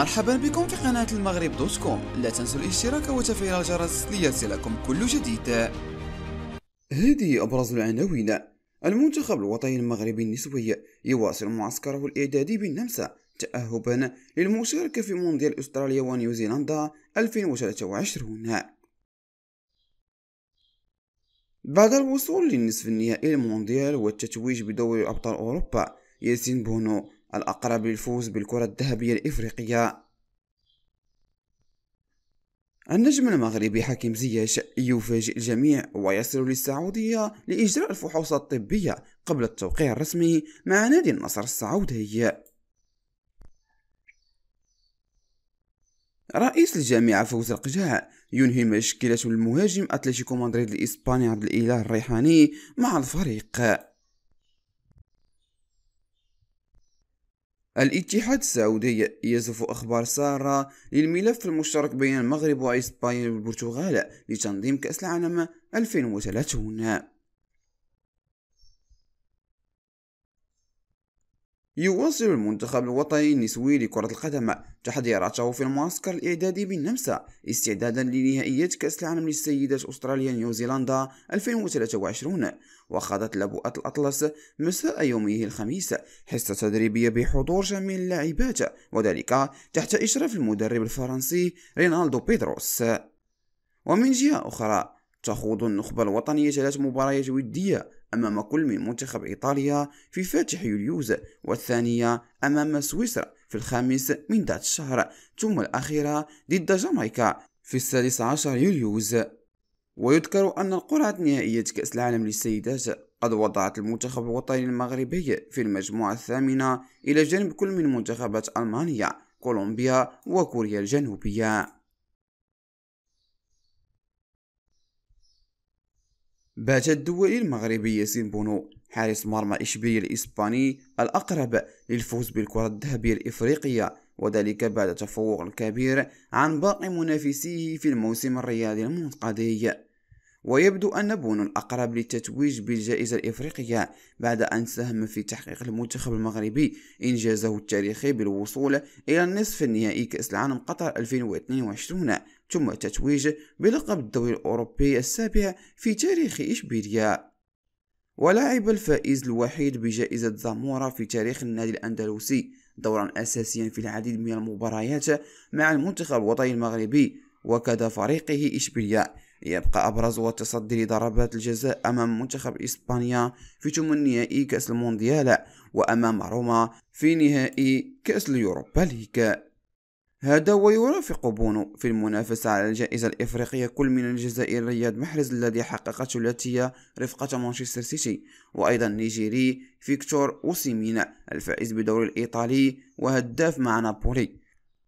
مرحبا بكم في قناة المغرب دوت كوم لا تنسوا الاشتراك وتفعيل الجرس ليصلكم كل جديد هذه أبرز العناوين المنتخب الوطني المغربي النسوي يواصل معسكره الإعدادي بالنمسا تأهبا للمشاركة في مونديال أستراليا ونيوزيلندا 2023 بعد الوصول للنصف النهائي المونديال والتتويج بدوري أبطال أوروبا ياسين بونو الأقرب للفوز بالكرة الذهبية الإفريقية النجم المغربي حكيم زياش يفاجئ الجميع ويصل للسعودية لإجراء الفحوص الطبية قبل التوقيع الرسمي مع نادي النصر السعودي رئيس الجامعة فوز القجاع ينهي مشكلة المهاجم أتلتيكو مدريد الإسباني عبد الإله الريحاني مع الفريق الاتحاد السعودي يزف أخبار سارة للملف المشترك بين المغرب وإسبانيا والبرتغال لتنظيم كأس العالم 2030 يواصل المنتخب الوطني النسوي لكرة القدم تحضيراته في المعسكر الإعدادي بالنمسا استعدادا لنهائيات كأس العالم للسيدات أستراليا نيوزيلندا 2023 وخاضت لبؤة الأطلس مساء يومه الخميس حصة تدريبية بحضور جميع اللاعبات وذلك تحت إشراف المدرب الفرنسي رينالدو بيدروس ومن جهة أخرى تخوض النخبة الوطنية ثلاث مباريات ودية أمام كل من منتخب إيطاليا في فاتح يوليوز والثانية أمام سويسرا في الخامس من ذات الشهر ثم الأخيرة ضد جامايكا في السادس عشر يوليوز ويذكر أن القرعة النهائية كأس العالم للسيدات قد وضعت المنتخب الوطني المغربي في المجموعة الثامنة إلى جانب كل من منتخبات ألمانيا كولومبيا وكوريا الجنوبية بات الدولي المغربي ياسين بونو حارس مرمى إشبيلية الإسباني الأقرب للفوز بالكرة الذهبية الإفريقية وذلك بعد تفوق كبير عن باقي منافسيه في الموسم الرياضي المنقضي ويبدو أن بونو الأقرب للتتويج بالجائزة الإفريقية بعد أن ساهم في تحقيق المنتخب المغربي إنجازه التاريخي بالوصول إلى النصف النهائي كأس العالم قطر 2022 ثم التتويج بلقب الدوري الأوروبي السابع في تاريخ إشبيليا ولاعب الفائز الوحيد بجائزة زامورا في تاريخ النادي الأندلسي دورا أساسيا في العديد من المباريات مع المنتخب الوطني المغربي وكذا فريقه إشبيليا يبقى أبرز وتصدي لضربات الجزاء أمام منتخب إسبانيا في ثمن نهائي كأس المونديال وأمام روما في نهائي كأس اليوروبا ليك هذا ويرافق بونو في المنافسة على الجائزة الإفريقية كل من الجزائر رياض محرز الذي حقق ثلاثية رفقة مانشستر سيتي وأيضا نيجيري فيكتور أوسيمين الفائز بدوري الإيطالي وهداف مع نابولي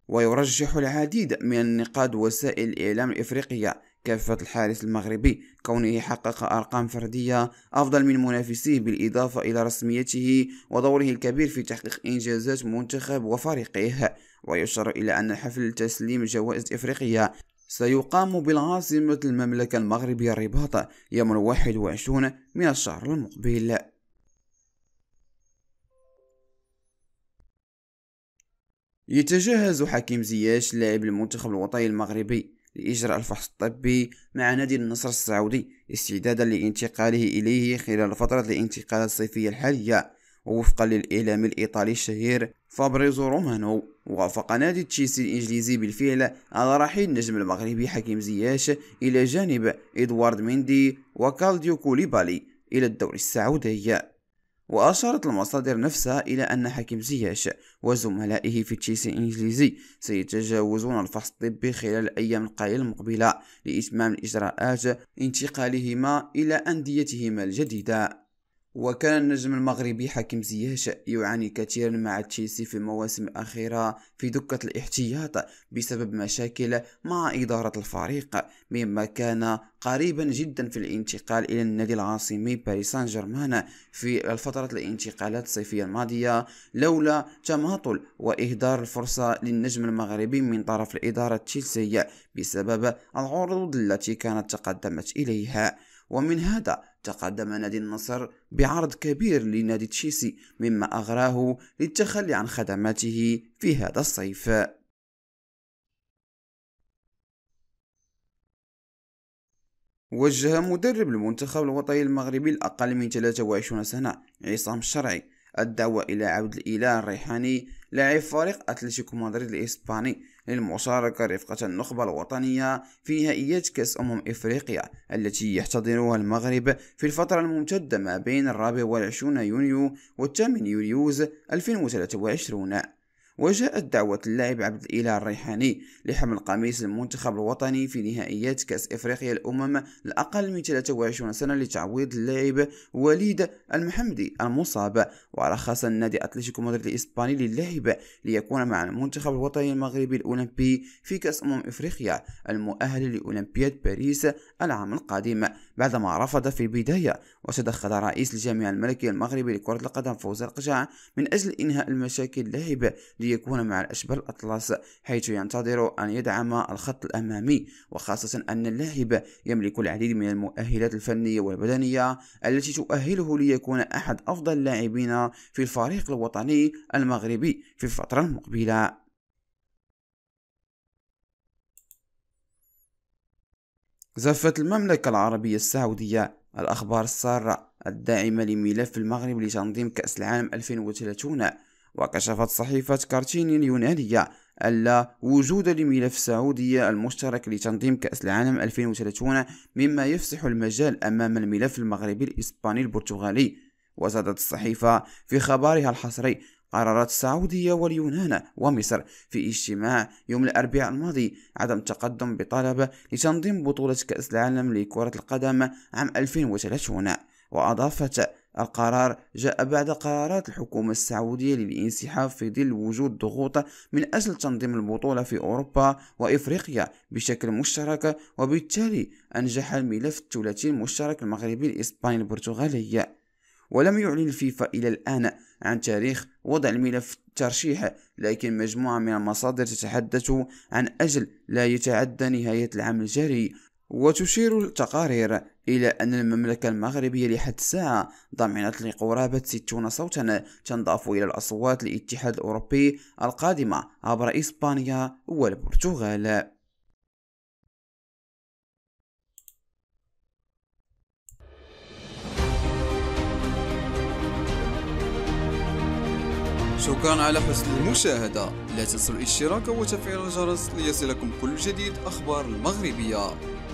ويرجح العديد من النقاد وسائل الإعلام الإفريقية كافة الحارس المغربي كونه حقق أرقام فردية أفضل من منافسيه بالإضافة إلى رسميته ودوره الكبير في تحقيق إنجازات منتخب وفريقه ويشار إلى أن حفل تسليم جوائز إفريقية سيقام بالعاصمة المملكة المغربية الرباط يوم الواحد وعشرون من الشهر المقبل يتجهز حكيم زياش لاعب المنتخب الوطني المغربي لإجراء الفحص الطبي مع نادي النصر السعودي استعدادا لانتقاله إليه خلال فترة الانتقال الصيفية الحالية ووفقا للإعلام الإيطالي الشهير فابريزو رومانو وافق نادي تشيلسي الإنجليزي بالفعل على رحيل النجم المغربي حكيم زياش إلى جانب إدوارد ميندي وكالديو كوليبالي إلى الدوري السعودي وأشارت المصادر نفسها إلى أن حكيم زياش وزملائه في تشيسي الإنجليزي سيتجاوزون الفحص الطبي خلال الأيام القليلة المقبلة لإتمام الإجراءات انتقالهما إلى أنديتهما الجديدة وكان النجم المغربي حكيم زياش يعاني كثيرا مع تشيلسي في المواسم الأخيرة في دكة الاحتياط بسبب مشاكل مع إدارة الفريق مما كان قريبا جدا في الانتقال إلى النادي العاصمي باريس سان جيرمان في فترة الانتقالات الصيفية الماضية لولا تماطل وإهدار الفرصة للنجم المغربي من طرف الإدارة التشيلسية بسبب العروض التي كانت تقدمت إليها ومن هذا تقدم نادي النصر بعرض كبير لنادي تشيسي مما أغراه للتخلي عن خدماته في هذا الصيف وجه مدرب المنتخب الوطني المغربي الأقل من 23 سنة عصام الشرعي الدعوة إلى عودة الإله الريحاني لاعب فريق أتلتيكو مدريد الإسباني للمشاركة رفقة النخبة الوطنية في نهائيات كأس أمم إفريقيا التي يحتضنها المغرب في الفترة الممتدة ما بين الرابع والعشرون يونيو والثامن يوليوز 2023 وجاءت دعوة اللاعب عبد الإله الريحاني لحمل قميص المنتخب الوطني في نهائيات كأس إفريقيا الأمم الأقل من 23 سنة لتعويض اللاعب وليد المحمدي المصاب ورخص النادي أتلتيكو مدريد الإسباني للاعب ليكون مع المنتخب الوطني المغربي الأولمبي في كأس أمم إفريقيا المؤهل لأولمبياد باريس العام القادم بعدما رفض في البداية وتدخل رئيس الجامعة الملكية المغربي لكرة القدم فوز القجع من أجل إنهاء المشاكل اللاعب ليكون مع الأشبال الأطلس حيث ينتظر أن يدعم الخط الأمامي وخاصة أن اللاعب يملك العديد من المؤهلات الفنية والبدنية التي تؤهله ليكون أحد أفضل اللاعبين في الفريق الوطني المغربي في الفترة المقبلة زفت المملكة العربية السعودية الأخبار السارة الداعمة لملف المغرب لتنظيم كأس العالم 2030 وكشفت صحيفة كارتين اليونانية ألا وجود لملف السعودية المشترك لتنظيم كأس العالم 2030 مما يفسح المجال أمام الملف المغربي الإسباني البرتغالي وزادت الصحيفة في خبرها الحصري قررت السعودية واليونان ومصر في اجتماع يوم الأربعاء الماضي عدم التقدم بطلب لتنظيم بطولة كأس العالم لكرة القدم عام 2030 وأضافت القرار جاء بعد قرارات الحكومة السعودية للانسحاب في ظل وجود ضغوط من أجل تنظيم البطولة في أوروبا وإفريقيا بشكل مشترك وبالتالي أنجح الملف الثلاثي المشترك المغربي الإسباني البرتغالي ولم يعلن الفيفا إلى الآن عن تاريخ وضع الملف الترشيح لكن مجموعة من المصادر تتحدث عن أجل لا يتعدى نهاية العام الجاري وتشير التقارير إلا أن المملكة المغربية لحد الساعة ضمنت لقرابة 60 صوتا تنضاف إلى الأصوات للاتحاد الأوروبي القادمة عبر إسبانيا والبرتغال شكرا على حسن المشاهدة لا تنسوا الاشتراك وتفعيل الجرس ليصلكم كل جديد أخبار المغربية